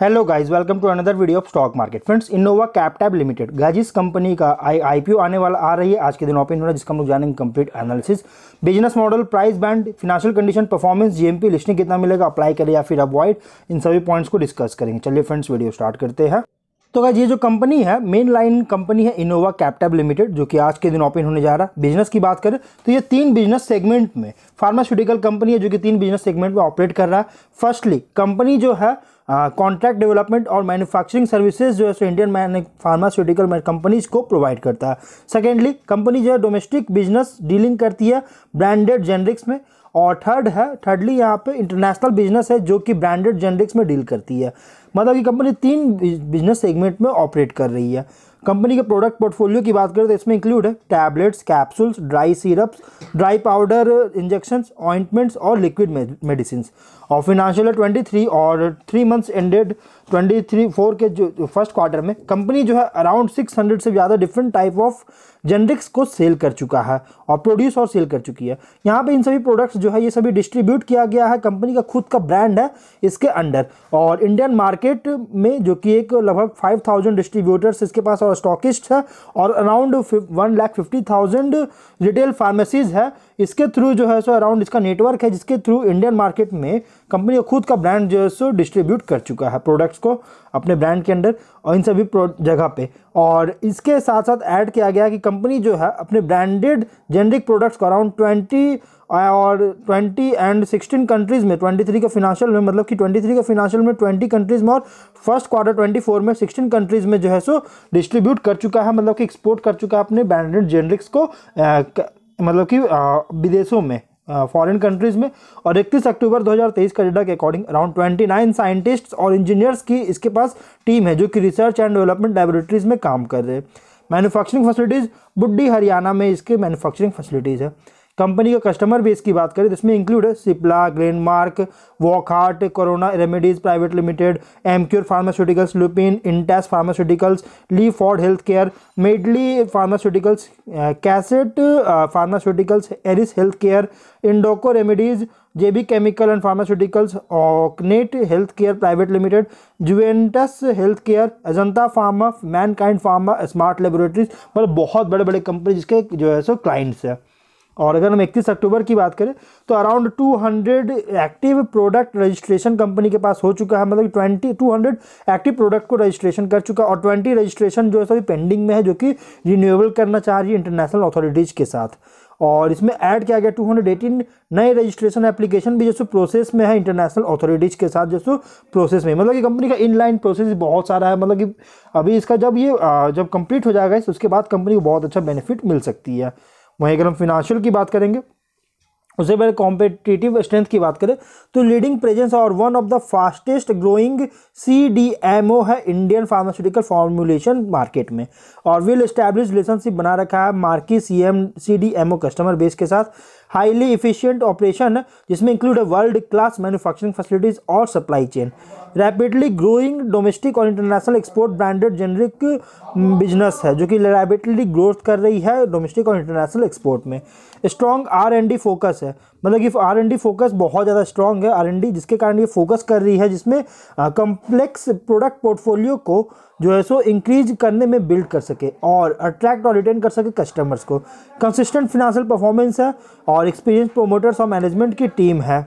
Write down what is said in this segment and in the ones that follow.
hello guys welcome to another video of stock market friends Innova Captab Limited गाजिस company का आई IPO आने वाला आ रही है आज के दिन ओपन होना जिसका हम लोग जानेंगे complete analysis business model price band financial condition performance GMP listing कितना मिलेगा अप्लाई करें या फिर अवॉइड इन सभी पॉइंट्स को डिस्कस करेंगे चलिए फ्रेंड्स वीडियो स्टार्ट करते हैं तो अगर ये जो कंपनी है मेन लाइन कंपनी है इनोवा कैप्टैब लिमिटेड जो कि आज के दिन ओपन होने जा रहा है बिजनेस की बात करें तो ये तीन बिजनेस सेगमेंट में फार्मास्यूटिकल कंपनी है जो कि तीन बिजनेस सेगमेंट में ऑपरेट कर रहा है फर्स्टली कंपनी जो है कॉन्ट्रैक्ट डेवलपमेंट और मैन्युफैक्चरिंग सर्विसेज जो है so Indian main pharmaceutical companies को प्रोवाइड करता है सेकेंडली कंपनी जो है डोमेस्टिक बिजनेस डीलिंग करती है ब्रांडेड जेनरिक्स में और थर्ड है थर्डली यहाँ पे इंटरनेशनल बिजनेस है जो कि ब्रांडेड जेनरिक्स में डील करती है मतलब कि कंपनी तीन बिजनेस सेगमेंट में ऑपरेट कर रही है कंपनी के प्रोडक्ट पोर्टफोलियो की बात करें तो इसमें इंक्लूड है tablets capsules dry syrups dry powder injections ointments और लिक्विड मेडिसिन और फिनांशियल ट्वेंटी थ्री और three months ended twenty three four के जो फर्स्ट क्वार्टर में कंपनी जो है अराउंड सिक्स हंड्रेड से ज़्यादा डिफरेंट टाइप ऑफ जेनरिक्स को सेल कर चुका है और प्रोड्यूस और सेल कर चुकी है यहाँ पे इन सभी प्रोडक्ट्स जो है ये सभी डिस्ट्रीब्यूट किया गया है कंपनी का खुद का ब्रांड है इसके अंडर और इंडियन मार्केट मार्केट में जो कि एक लगभग फाइव थाउजेंड डिस्ट्रीब्यूटर्स इसके पास और स्टॉकिस्ट है और around one lakh fifty thousand retail pharmacies है इसके थ्रू जो है सो अराउंड इसका नेटवर्क है जिसके थ्रू इंडियन मार्केट में कंपनी खुद का ब्रांड जो है सो डिस्ट्रीब्यूट कर चुका है प्रोडक्ट्स को अपने ब्रांड के अंडर और इन सभी जगह पे और इसके साथ साथ ऐड किया गया कि कंपनी जो है अपने ब्रांडेड जेनरिक प्रोडक्ट्स को अराउंड ट्वेंटी और ट्वेंटी एंड सिक्सटीन कंट्रीज़ में ट्वेंटी थ्री के फिनांशियल में मतलब कि ट्वेंटी थ्री के फिनांशियल में ट्वेंटी कंट्रीज़ में और फर्स्ट क्वार्टर ट्वेंटी फोर में सिक्सटीन कंट्रीज़ में जो है सो डिस्ट्रीब्यूट कर चुका है मतलब कि एक्सपोर्ट कर चुका है अपने ब्रांडेड जेनरिक्स को आ, क, मतलब कि विदेशों में फॉरेन कंट्रीज़ में और 31 अक्टूबर 2023 का डेटा के अकॉर्डिंग अराउंड 29 साइंटिस्ट्स और इंजीनियर्स की इसके पास टीम है जो कि रिसर्च एंड डेवलपमेंट लेबोरेटरीज़ में काम कर रहे हैं मैनुफैक्चरिंग फैसिलिटीज़ बुड्डी हरियाणा में इसके मैनुफैक्चरिंग फैसिलिटीज़ है कंपनी का कस्टमर बेस की बात करें तो इसमें इंक्लूड है Cipla Glenmark Wockhardt Corona remedies private limited Emcure pharmaceuticals Lupin Intas pharmaceuticals Leeford health care Medley pharmaceuticals Cachet pharmaceuticals Eris health care Indoco remedies J B chemical and pharmaceuticals ऑकनेट health care private limited Juventus health care Ajanta pharma Mankind pharma smart laboratories मतलब बहुत बड़े बड़े कंपनी जिसके जो है सो क्लाइंट्स हैं और अगर हम 31 अक्टूबर की बात करें तो around 200 active product registration company के पास हो चुका है मतलब 20 200 एक्टिव प्रोडक्ट को रजिस्ट्रेशन कर चुका और 20 रजिस्ट्रेशन जो है सभी पेंडिंग में है जो कि रिन्यूएबल करना चाह रही है इंटरनेशनल अथॉरिटीज़ के साथ और इसमें ऐड किया गया 218 नए रजिस्ट्रेशन एप्लीकेशन भी जैसे प्रोसेस में है इंटरनेशनल अथॉरिटीज़ के साथ जैसे प्रोसेस में मतलब कि कंपनी का इनलाइन प्रोसेस बहुत सारा है मतलब कि अभी इसका जब ये जब कंप्लीट हो जाएगा इसके बाद कंपनी को बहुत अच्छा बेनिफिट मिल सकती है वहीं अगर हम फिनांशियल की बात करेंगे उससे पहले कॉम्पिटिटिव स्ट्रेंथ की बात करें तो लीडिंग प्रेजेंस और one of the fastest growing C D है इंडियन फार्मास्यूटिकल फॉर्मुलेशन मार्केट में और विल स्टैब्लिश रिलेशनशिप बना रखा है marquee C M C D customer base के साथ हाईली इफिशियंट ऑपरेशन जिसमें include world class manufacturing facilities और supply chain rapidly growing domestic और international export branded generic business है जो कि रैपिडली ग्रोथ कर रही है डोमेस्टिक और इंटरनेशनल एक्सपोर्ट में strong R and D focus है मतलब कि आर एंड डी फोकस बहुत ज़्यादा स्ट्रॉन्ग है आर एंड डी जिसके कारण ये फोकस कर रही है जिसमें कम्प्लेक्स प्रोडक्ट पोर्टफोलियो को जो है सो इंक्रीज करने में बिल्ड कर सके और अट्रैक्ट और रिटेन कर सके कस्टमर्स को कंसिस्टेंट फिनेंशियल परफॉर्मेंस है और और एक्सपीरियंस प्रोमोटर्स और मैनेजमेंट की टीम है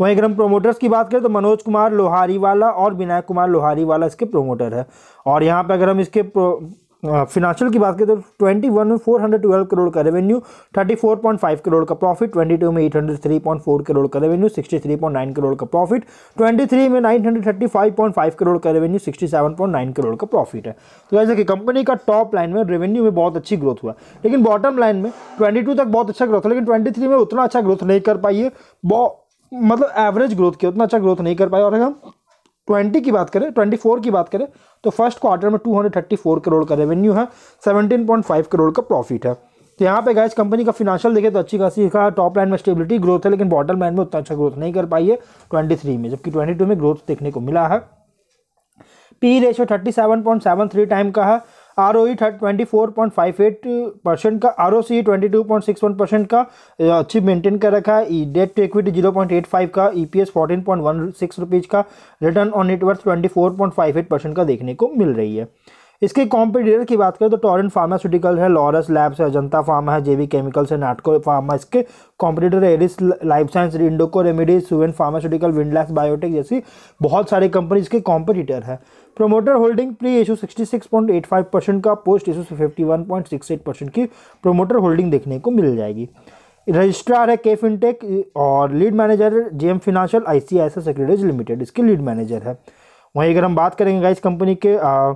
वहीं अगर हम प्रोमोटर्स की बात करें तो मनोज कुमार लोहारी वाला और विनायक कुमार लोहारी वाला इसके प्रोमोटर है और यहाँ पर अगर हम इसके फिनेंशियल की बात करें तो ट्वेंटी वन में फोर हंड्रेड ट्वेल्व करोड़ का revenue thirty four point five crore का प्रॉफिट ट्वेंटी टू में eight hundred three point four crore का revenue sixty three point nine crore का प्रॉफिट ट्वेंटी थ्री में nine hundred thirty five point five crore का revenue sixty seven point nine crore का profit है तो ऐसे कि कंपनी का टॉप लाइन में रेवेन्यू में बहुत अच्छी ग्रोथ हुआ लेकिन बॉटम लाइन में ट्वेंटी टू तक बहुत अच्छा ग्रोथ है लेकिन ट्वेंटी थ्री में उतना अच्छा ग्रोथ नहीं कर पाई है मतलब एवरेज ग्रोथ की उतना अच्छा ग्रोथ नहीं कर पाया और ट्वेंटी की बात करें ट्वेंटी फोर की बात करें तो फर्स्ट क्वार्टर में two hundred thirty four crore का रेवेन्यू है सेवनटीन पॉइंट फाइव करोड़ का प्रॉफिट है तो यहाँ पे गैस कंपनी का फिनेंशियल देखें तो अच्छी खासी का टॉप लाइन में स्टेबिलिटी ग्रोथ है लेकिन बॉटम लाइन में उतना अच्छा ग्रोथ नहीं कर पाई है ट्वेंटी थ्री में जबकि ट्वेंटी टू में ग्रोथ देखने को मिला है P ratio thirty seven point seven three time का है R O twenty four point five eight percent का R O C twenty two point six one percent का अच्छी मेंटेन कर रखा है debt to equity zero point eight five का E P S fourteen point one six rupees का return on net worth twenty four point five eight percent का देखने को मिल रही है इसके कॉम्पिटिटर की बात करें तो टॉरेंट फार्मास्यूटिकल है लॉरस लैब्स है अजंता फार्मा है जेवी केमिकल्स है नाटको फार्मा इसके competitor Eris life science Indoco remedies Suven pharmaceutical Windlas biotech जैसी बहुत सारी कंपनीज के कॉम्पिटिटर है promoter holding pre issue five percent का पोस्ट इशू एट परसेंट की प्रोमोटर होल्डिंग देखने को मिल जाएगी रजिस्ट्रार है के फिनटेक और lead manager J M I C I C securities limited इसके लीड मैनेजर है वहीं अगर हम बात करेंगे इस कंपनी के आ,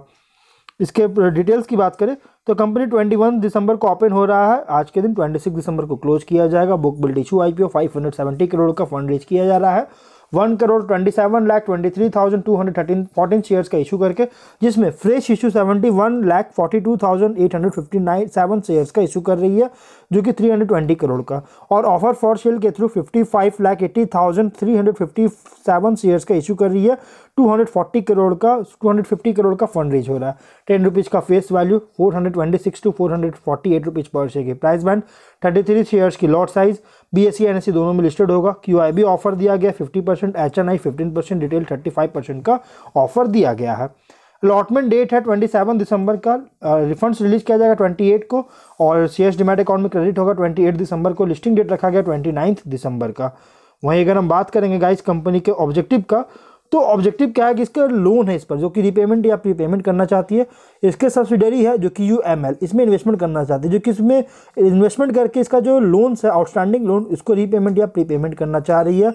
इसके डिटेल्स की बात करें तो कंपनी 21 दिसंबर को ओपन हो रहा है आज के दिन 26 दिसंबर को क्लोज किया जाएगा book build issue IPO 570 crore का फंड रेज किया जा रहा है one crore twenty seven lakh twenty three thousand two hundred thirteen fourteen shares का इशू करके जिसमें fresh issue seventy one lakh forty two thousand eight hundred fifty nine seven shares का issue कर रही है जो कि थ्री हंड्रेड ट्वेंटी करोड़ का और ऑफर फॉर सेल के through fifty five lakh eighty thousand three hundred fifty seven shares का इशू कर रही है टू हंड्रेड फोर्टी करोड़ का टू हंड्रेड फिफ्टी करोड़ का फंड रेज हो रहा है टेन रुपीज़ का face value four hundred twenty six to four hundred forty eight rupees पर शेयर की price band thirty three shares की lot size B S C N S C दोनों में लिस्टेड होगा क्यू आई बी ऑफर दिया गया fifty percent H N I fifteen percent retail thirty five percent का offer दिया गया है अलॉटमेंट डेट है ट्वेंटी सेवन दिसंबर का रिफंड्स रिलीज किया जाएगा ट्वेंटी एट को और सी एस डिमेट अकाउंट में क्रेडिट होगा ट्वेंटी एट दिसंबर को लिस्टिंग डेट रखा गया ट्वेंटी नाइन्थ दिसंबर का वहीं अगर हम बात करेंगे गाइस कंपनी के ऑब्जेक्टिव का तो ऑब्जेक्टिव क्या है कि इसका लोन है इस पर जो कि रीपेमेंट या प्रीपेमेंट करना चाहती है इसके सब्सिडरी है जो कि यू एम एल इसमें इन्वेस्टमेंट करना चाहती है जो कि इसमें इन्वेस्टमेंट करके इसका जो लोन्स है आउटस्टैंडिंग लोन उसको रीपेमेंट या प्रीपेमेंट करना चाह रही है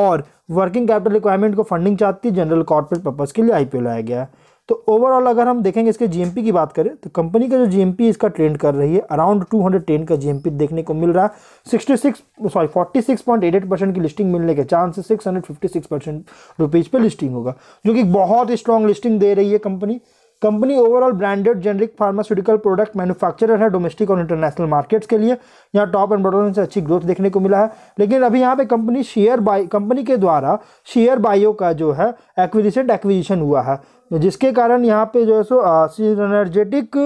और वर्किंग कैपिटल रिक्वायरमेंट को फंडिंग चाहती है जनरल कॉर्पोरेट पर्पज़ के लिए आईपीओ लाया गया है तो ओवरऑल अगर हम देखेंगे इसके जीएमपी की बात करें तो कंपनी का जो जीएमपी इसका ट्रेंड कर रही है अराउंड 210 का जीएमपी देखने को मिल रहा है 66 सॉरी 46.88 परसेंट की लिस्टिंग मिलने के chance six hundred fifty six percent rupees पर लिस्टिंग होगा जो कि बहुत स्ट्रॉन्ग लिस्टिंग दे रही है company company overall branded generic pharmaceutical product manufacturer है डोमेस्टिक और इंटरनेशनल मार्केट्स के लिए यहाँ टॉप एंड बॉटम से अच्छी ग्रोथ देखने को मिला है लेकिन अभी यहाँ पे कंपनी शेयर बाई कंपनी के द्वारा शेयर बायो का जो है एक्विजिशन एक्विजिशन हुआ है जिसके कारण यहाँ पे जो है so synergetic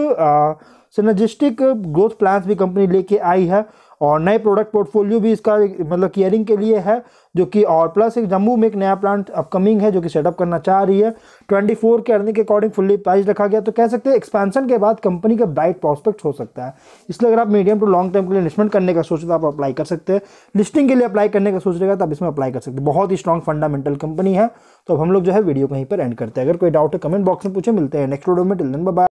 synergistic growth plans भी कंपनी लेके आई है और नए प्रोडक्ट पोर्टफोलियो भी इसका मतलब केयरिंग के लिए है जो कि और प्लस एक जम्मू में एक नया प्लांट अपकमिंग है जो कि सेटअप करना चाह रही है 24 के अर्निंग के अकॉर्डिंग फुल्ली प्राइस रखा गया तो कह सकते हैं एक्सपेंशन के बाद कंपनी का ब्राइट प्रॉस्पेक्ट हो सकता है इसलिए अगर आप मीडियम टू लॉन्ग टर्म के लिए इन्वेस्टमेंट करने का सोच रहे तो आप अप्लाई कर सकते हैं लिस्टिंग के लिए अप्लाई करने का सोच रहेगा तो आप इसमें अप्लाई कर सकते हैं बहुत ही स्ट्रॉन्ग फंडामेंटल कंपनी है तो अब हम लोग जो है वीडियो कहीं पर एंड करते हैं अगर कोई डाउट है कमेंट बॉक्स में पूछे मिलते हैं नेक्स्ट वीडियो में टिल दिन बाय